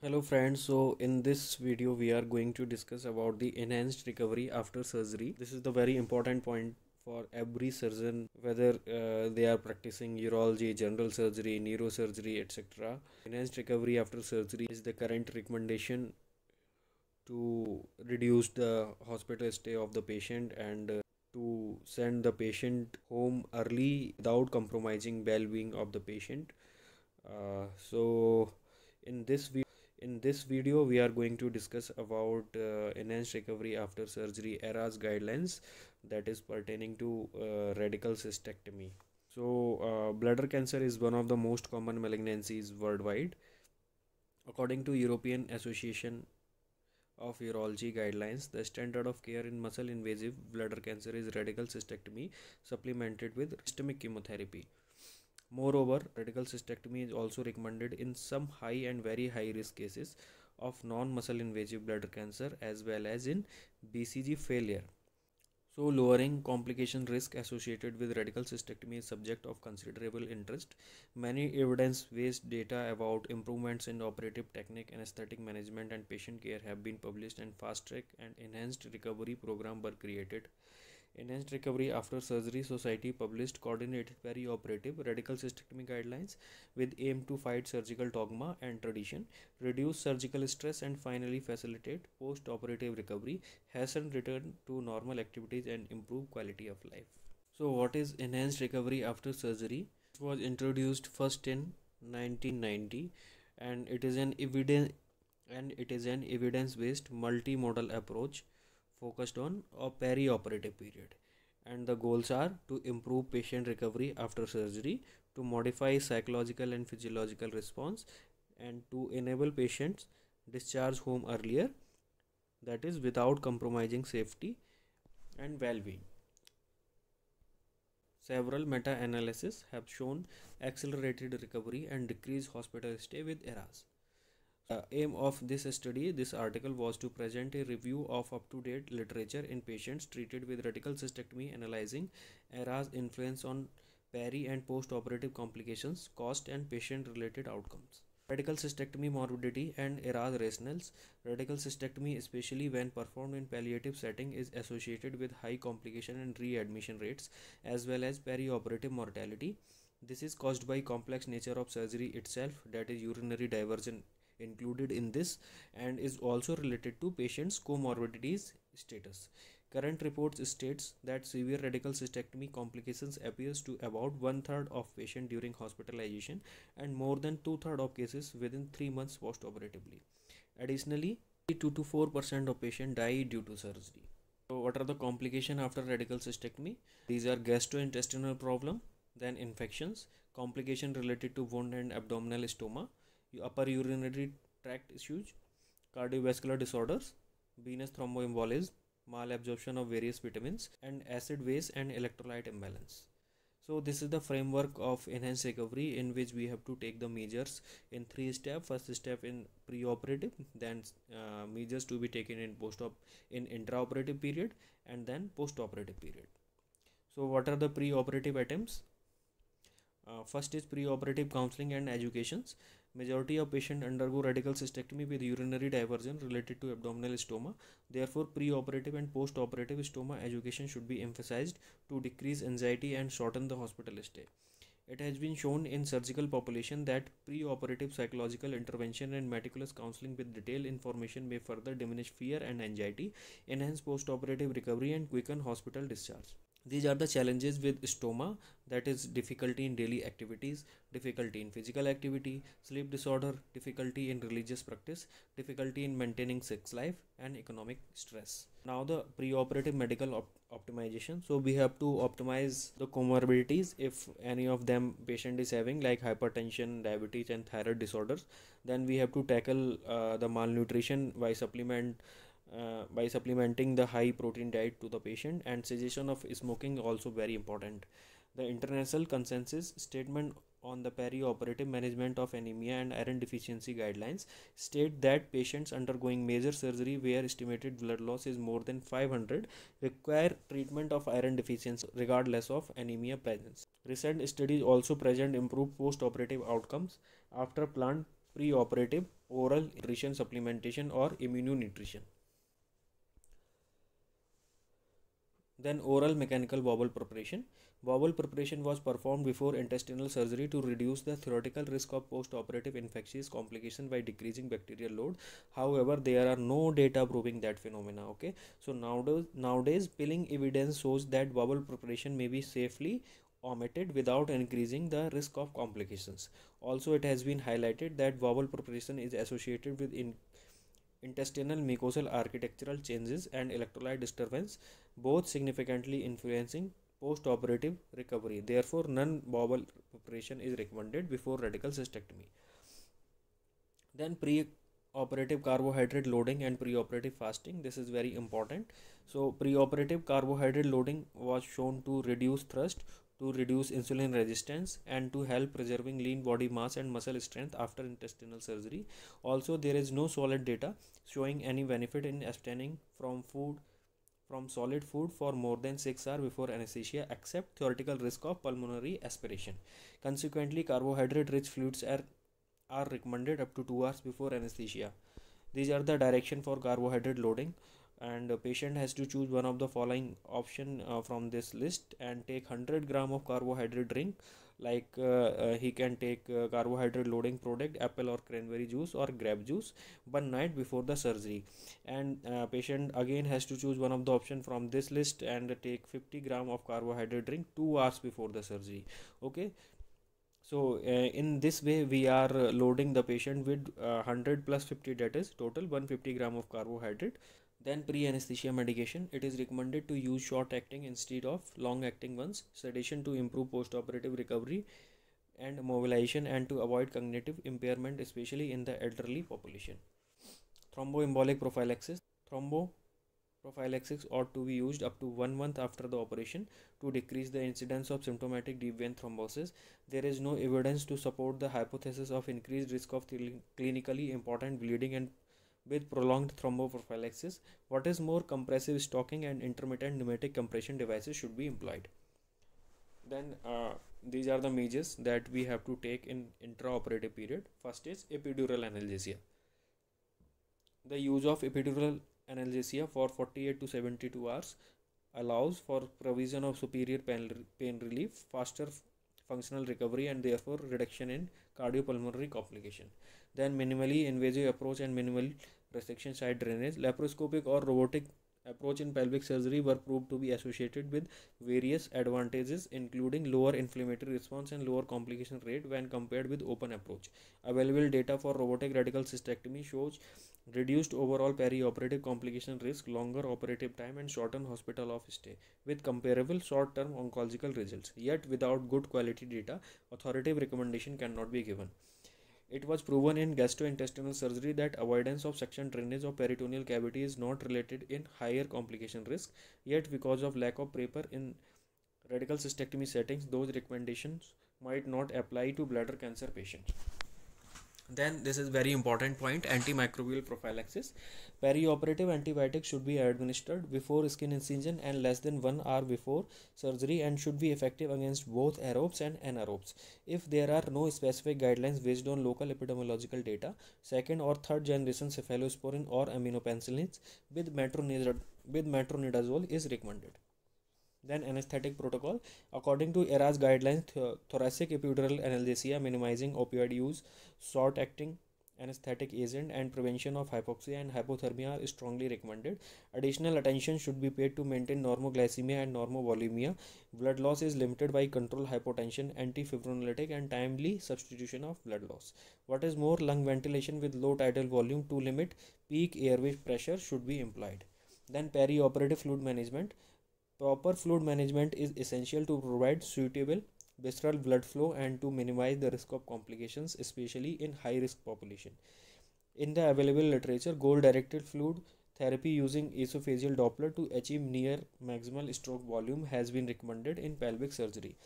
hello friends so in this video we are going to discuss about the enhanced recovery after surgery this is the very important point for every surgeon whether uh, they are practicing urology general surgery neurosurgery etc enhanced recovery after surgery is the current recommendation to reduce the hospital stay of the patient and uh, to send the patient home early without compromising well-being of the patient uh, so in this video in this video we are going to discuss about uh, enhanced recovery after surgery eras guidelines that is pertaining to uh, radical cystectomy so uh, bladder cancer is one of the most common malignancies worldwide according to european association of urology guidelines the standard of care in muscle invasive bladder cancer is radical cystectomy supplemented with systemic chemotherapy Moreover, radical cystectomy is also recommended in some high and very high risk cases of non-muscle invasive bladder cancer as well as in BCG failure. So lowering complication risk associated with radical cystectomy is subject of considerable interest. Many evidence-based data about improvements in operative technique, anesthetic management and patient care have been published and fast-track and enhanced recovery program were created. Enhanced Recovery After Surgery Society published coordinated perioperative radical cystectomy guidelines with aim to fight surgical dogma and tradition, reduce surgical stress and finally facilitate post-operative recovery, hasten return to normal activities and improve quality of life. So what is enhanced recovery after surgery? It was introduced first in 1990 and it is an evidence and it is an evidence-based multimodal approach focused on a perioperative period and the goals are to improve patient recovery after surgery to modify psychological and physiological response and to enable patients discharge home earlier that is without compromising safety and well-being several meta-analyses have shown accelerated recovery and decreased hospital stay with eras uh, aim of this study this article was to present a review of up-to-date literature in patients treated with radical cystectomy analyzing ERA's influence on peri and post-operative complications cost and patient related outcomes radical cystectomy morbidity and ERA's rationales radical cystectomy especially when performed in palliative setting is associated with high complication and readmission rates as well as perioperative mortality this is caused by complex nature of surgery itself that is urinary diversion included in this and is also related to patient's comorbidities status. Current reports states that severe radical cystectomy complications appears to about one-third of patients during hospitalization and more than two third of cases within three months post-operatively. Additionally, 2 to 4% of patients die due to surgery. So what are the complications after radical cystectomy? These are gastrointestinal problem, then infections, complication related to wound and abdominal stoma, upper urinary tract issues, cardiovascular disorders, venous thromboembolism, malabsorption of various vitamins, and acid waste and electrolyte imbalance. So this is the framework of enhanced recovery in which we have to take the measures in three steps. First step in preoperative, then uh, measures to be taken in post-op in intraoperative period, and then post-operative period. So what are the preoperative items? Uh, first is preoperative counseling and educations. Majority of patients undergo radical cystectomy with urinary diversion related to abdominal stoma. Therefore, preoperative and postoperative stoma education should be emphasized to decrease anxiety and shorten the hospital stay. It has been shown in surgical population that preoperative psychological intervention and meticulous counseling with detailed information may further diminish fear and anxiety, enhance postoperative recovery and quicken hospital discharge these are the challenges with stoma that is difficulty in daily activities difficulty in physical activity sleep disorder difficulty in religious practice difficulty in maintaining sex life and economic stress now the preoperative medical op optimization so we have to optimize the comorbidities if any of them patient is having like hypertension diabetes and thyroid disorders then we have to tackle uh, the malnutrition by supplement uh, by supplementing the high protein diet to the patient and cessation of smoking also very important the international consensus statement on the perioperative management of anemia and iron deficiency guidelines state that patients undergoing major surgery where estimated blood loss is more than 500 require treatment of iron deficiency regardless of anemia presence recent studies also present improved post-operative outcomes after planned preoperative oral nutrition supplementation or immunonutrition Then oral mechanical bowel preparation. Bowel preparation was performed before intestinal surgery to reduce the theoretical risk of post-operative infectious complication by decreasing bacterial load. However, there are no data proving that phenomena. Okay, so nowadays, nowadays peeling evidence shows that bowel preparation may be safely omitted without increasing the risk of complications. Also, it has been highlighted that bowel preparation is associated with in intestinal mucosal architectural changes and electrolyte disturbance, both significantly influencing post-operative recovery. Therefore, non-bowel preparation is recommended before radical cystectomy. Then pre-operative carbohydrate loading and pre-operative fasting. This is very important. So pre-operative carbohydrate loading was shown to reduce thrust to reduce insulin resistance and to help preserving lean body mass and muscle strength after intestinal surgery. Also, there is no solid data showing any benefit in abstaining from food from solid food for more than 6 hours before anesthesia except theoretical risk of pulmonary aspiration. Consequently, carbohydrate rich fluids are, are recommended up to 2 hours before anesthesia. These are the direction for carbohydrate loading and the patient has to choose one of the following option uh, from this list and take 100 gram of carbohydrate drink like uh, uh, he can take uh, carbohydrate loading product apple or cranberry juice or grape juice one night before the surgery and uh, patient again has to choose one of the option from this list and take 50 gram of carbohydrate drink 2 hours before the surgery okay so uh, in this way we are uh, loading the patient with uh, 100 plus 50 that is total 150 gram of carbohydrate then pre-anesthesia medication. It is recommended to use short-acting instead of long-acting ones. Sedation to improve post-operative recovery and mobilization and to avoid cognitive impairment especially in the elderly population. Thromboembolic prophylaxis. Thrombo prophylaxis ought to be used up to one month after the operation to decrease the incidence of symptomatic deep vein thrombosis. There is no evidence to support the hypothesis of increased risk of clinically important bleeding and with prolonged thromboprophylaxis. What is more, compressive stocking and intermittent pneumatic compression devices should be employed. Then uh, these are the measures that we have to take in intraoperative period. First is epidural analgesia. The use of epidural analgesia for 48 to 72 hours allows for provision of superior pain, pain relief, faster functional recovery and therefore reduction in cardiopulmonary complication. Then minimally invasive approach and minimal resection site drainage, laparoscopic or robotic approach in pelvic surgery were proved to be associated with various advantages including lower inflammatory response and lower complication rate when compared with open approach available data for robotic radical cystectomy shows reduced overall perioperative complication risk longer operative time and shortened hospital of stay with comparable short term oncological results yet without good quality data authoritative recommendation cannot be given it was proven in gastrointestinal surgery that avoidance of suction drainage of peritoneal cavity is not related in higher complication risk. Yet, because of lack of paper in radical cystectomy settings, those recommendations might not apply to bladder cancer patients then this is very important point antimicrobial prophylaxis perioperative antibiotics should be administered before skin incision and less than 1 hour before surgery and should be effective against both aerobes and anaerobes if there are no specific guidelines based on local epidemiological data second or third generation cephalosporin or aminopenicillins with metronidazole is recommended then anesthetic protocol. According to ERA's guidelines, th thoracic epidural analgesia, minimizing opioid use, short acting anesthetic agent and prevention of hypoxia and hypothermia are strongly recommended. Additional attention should be paid to maintain normoglycemia and normovolemia. Blood loss is limited by controlled hypotension, antifibrinolytic and timely substitution of blood loss. What is more, lung ventilation with low tidal volume to limit peak airway pressure should be employed. Then perioperative fluid management. Proper fluid management is essential to provide suitable visceral blood flow and to minimize the risk of complications, especially in high risk population. In the available literature, goal directed fluid therapy using esophageal Doppler to achieve near maximal stroke volume has been recommended in pelvic surgery.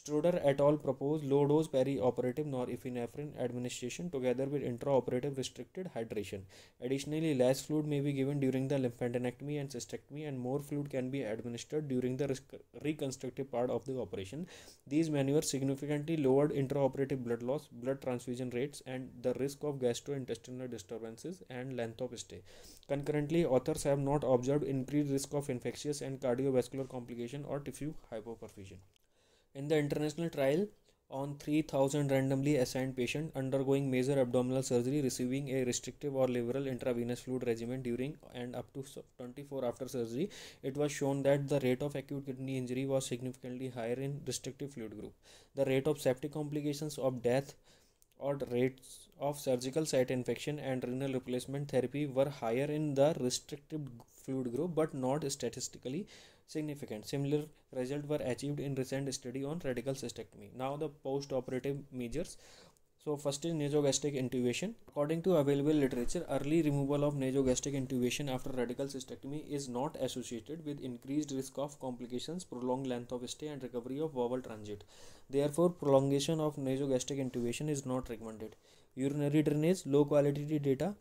Studer et al. proposed low dose perioperative norepinephrine administration together with intraoperative restricted hydration. Additionally, less fluid may be given during the lymphadenectomy and cystectomy, and more fluid can be administered during the reconstructive part of the operation. These maneuvers significantly lowered intraoperative blood loss, blood transfusion rates, and the risk of gastrointestinal disturbances and length of stay. Concurrently, authors have not observed increased risk of infectious and cardiovascular complication or tissue hypoperfusion in the international trial on 3000 randomly assigned patients undergoing major abdominal surgery receiving a restrictive or liberal intravenous fluid regimen during and up to 24 after surgery it was shown that the rate of acute kidney injury was significantly higher in restrictive fluid group the rate of septic complications of death or rates of surgical site infection and renal replacement therapy were higher in the restrictive fluid group but not statistically significant. Similar results were achieved in recent study on radical cystectomy. Now the post-operative measures. So first is nasogastric intubation. According to available literature, early removal of nasogastric intubation after radical cystectomy is not associated with increased risk of complications, prolonged length of stay and recovery of bowel transit. Therefore, prolongation of nasogastric intubation is not recommended. Urinary drainage, low quality data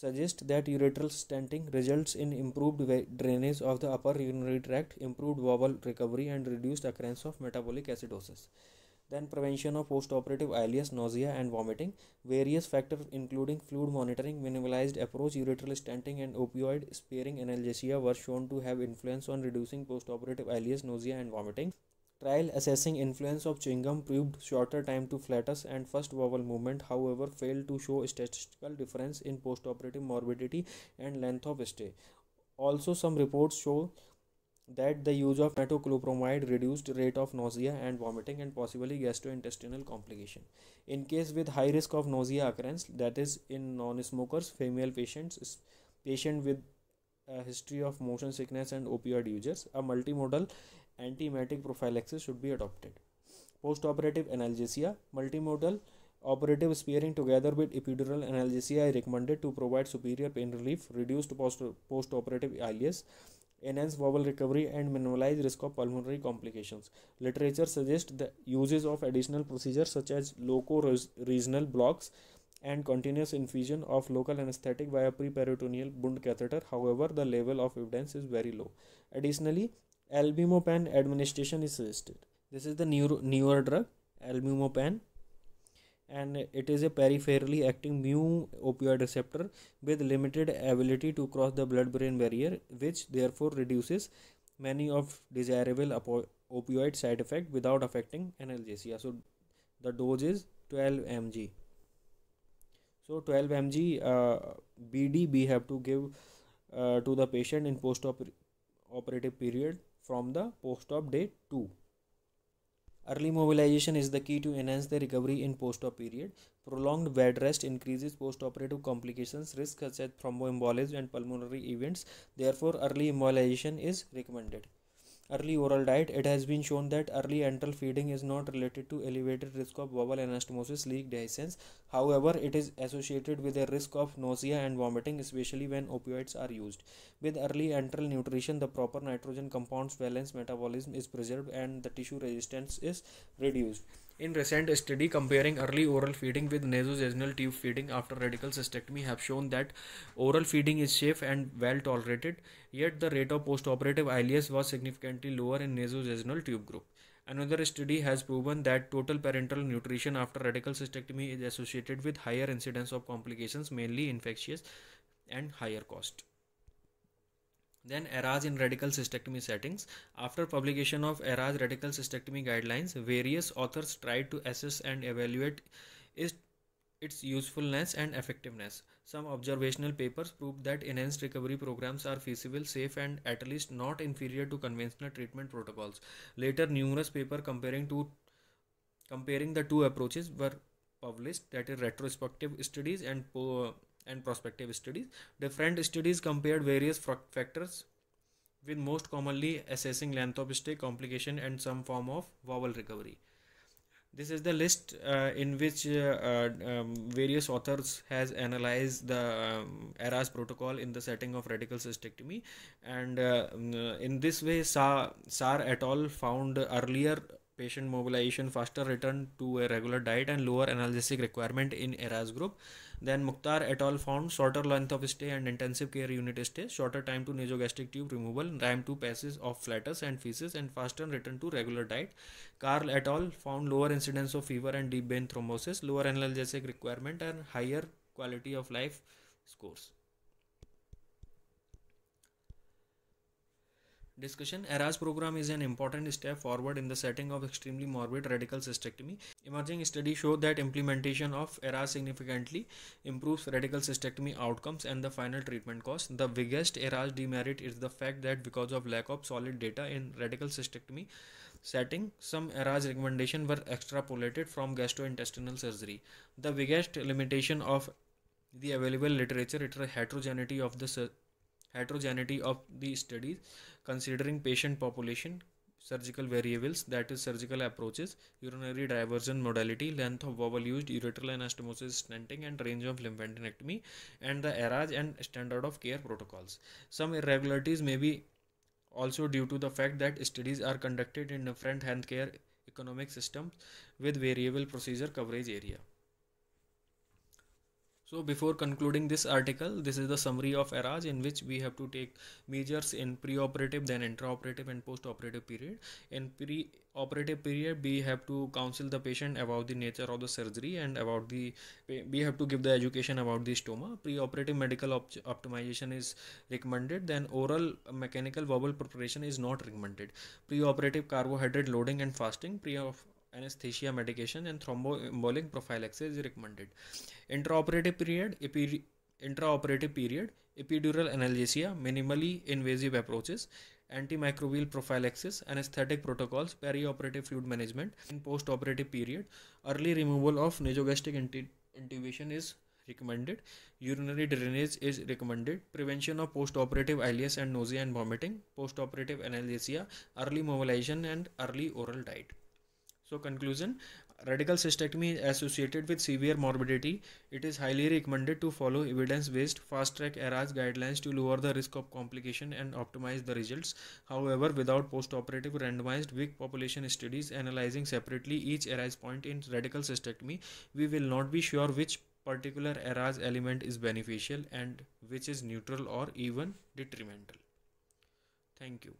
suggest that ureteral stenting results in improved drainage of the upper urinary tract, improved bowel recovery, and reduced occurrence of metabolic acidosis. Then prevention of postoperative ileus, nausea, and vomiting. Various factors including fluid monitoring, minimalized approach, ureteral stenting, and opioid sparing analgesia were shown to have influence on reducing postoperative ileus, nausea, and vomiting. Trial assessing influence of chewing gum proved shorter time to flatus and first vowel movement, however, failed to show statistical difference in postoperative morbidity and length of stay. Also, some reports show that the use of metoclopramide reduced rate of nausea and vomiting and possibly gastrointestinal complication in case with high risk of nausea occurrence that is in non-smokers female patients patient with a history of motion sickness and opioid users a multimodal antimatic prophylaxis should be adopted. Postoperative analgesia, multimodal operative sparing together with epidural analgesia is recommended to provide superior pain relief, reduced post-operative ileus, enhance bowel recovery and minimize risk of pulmonary complications. Literature suggests the uses of additional procedures such as loco-regional blocks and continuous infusion of local anesthetic via preperitoneal wound catheter. However, the level of evidence is very low. Additionally, albumopan administration is suggested this is the newer, newer drug albumopan and it is a peripherally acting mu opioid receptor with limited ability to cross the blood brain barrier which therefore reduces many of desirable op opioid side effect without affecting analgesia so the dose is 12 mg so 12 mg uh, bd we have to give uh, to the patient in post operative period from the post-op day 2. Early mobilization is the key to enhance the recovery in post-op period. Prolonged bed rest increases post-operative complications, risk such as thromboembolism and pulmonary events. Therefore, early mobilization is recommended. Early oral diet It has been shown that early enteral feeding is not related to elevated risk of bowel anastomosis, leak dehiscence. However, it is associated with a risk of nausea and vomiting, especially when opioids are used. With early enteral nutrition, the proper nitrogen compounds balance metabolism is preserved and the tissue resistance is reduced. In recent study comparing early oral feeding with nasogenital tube feeding after radical cystectomy have shown that oral feeding is safe and well tolerated Yet the rate of postoperative ileus was significantly lower in nasogenital tube group. Another study has proven that total parenteral nutrition after radical cystectomy is associated with higher incidence of complications, mainly infectious and higher cost. Then ERAS in radical cystectomy settings. After publication of ERAS radical cystectomy guidelines, various authors tried to assess and evaluate its usefulness and effectiveness. Some observational papers proved that enhanced recovery programs are feasible, safe, and at least not inferior to conventional treatment protocols. Later, numerous papers comparing comparing the two approaches were published, that is, retrospective studies and po- and prospective studies. Different studies compared various factors, with most commonly assessing length of stay, complication, and some form of vowel recovery this is the list uh, in which uh, uh, um, various authors has analyzed the um, eras protocol in the setting of radical cystectomy and uh, in this way Sa- sar et al found earlier patient mobilization, faster return to a regular diet, and lower analgesic requirement in ERAS group. Then Mukhtar et al. found shorter length of stay and intensive care unit stay, shorter time to nasogastric tube removal, time 2 passes of flatus and feces, and faster return to regular diet. Carl et al. found lower incidence of fever and deep vein thrombosis, lower analgesic requirement, and higher quality of life scores. Discussion ERAS program is an important step forward in the setting of extremely morbid radical cystectomy. Emerging studies show that implementation of ERAS significantly improves radical cystectomy outcomes and the final treatment cost. The biggest ERAS demerit is the fact that because of lack of solid data in radical cystectomy setting, some ERAS recommendations were extrapolated from gastrointestinal surgery. The biggest limitation of the available literature is the heterogeneity of the heterogeneity of the studies considering patient population surgical variables that is surgical approaches urinary diversion modality length of bowel used ureteral anastomosis stenting and range of lymphadenectomy and the eras and standard of care protocols some irregularities may be also due to the fact that studies are conducted in different healthcare economic systems with variable procedure coverage area so before concluding this article, this is the summary of ERAS in which we have to take measures in preoperative, then intraoperative and postoperative period. In pre-operative period, we have to counsel the patient about the nature of the surgery and about the, we have to give the education about the stoma. Preoperative medical op optimization is recommended, then oral mechanical verbal preparation is not recommended. Preoperative carbohydrate loading and fasting, pre anesthesia medication and thromboembolic prophylaxis is recommended. Intraoperative period, epi- intraoperative period, epidural analgesia, minimally invasive approaches, antimicrobial prophylaxis, anesthetic protocols, perioperative fluid management, in postoperative period, early removal of nasogastric inti- intubation is recommended. Urinary drainage is recommended. Prevention of postoperative ileus and nausea and vomiting, postoperative analgesia, early mobilization, and early oral diet. So conclusion, radical cystectomy is associated with severe morbidity. It is highly recommended to follow evidence-based fast-track ERAS guidelines to lower the risk of complication and optimize the results. However, without post-operative randomized weak population studies analyzing separately each ERAS point in radical cystectomy, we will not be sure which particular ERAS element is beneficial and which is neutral or even detrimental. Thank you.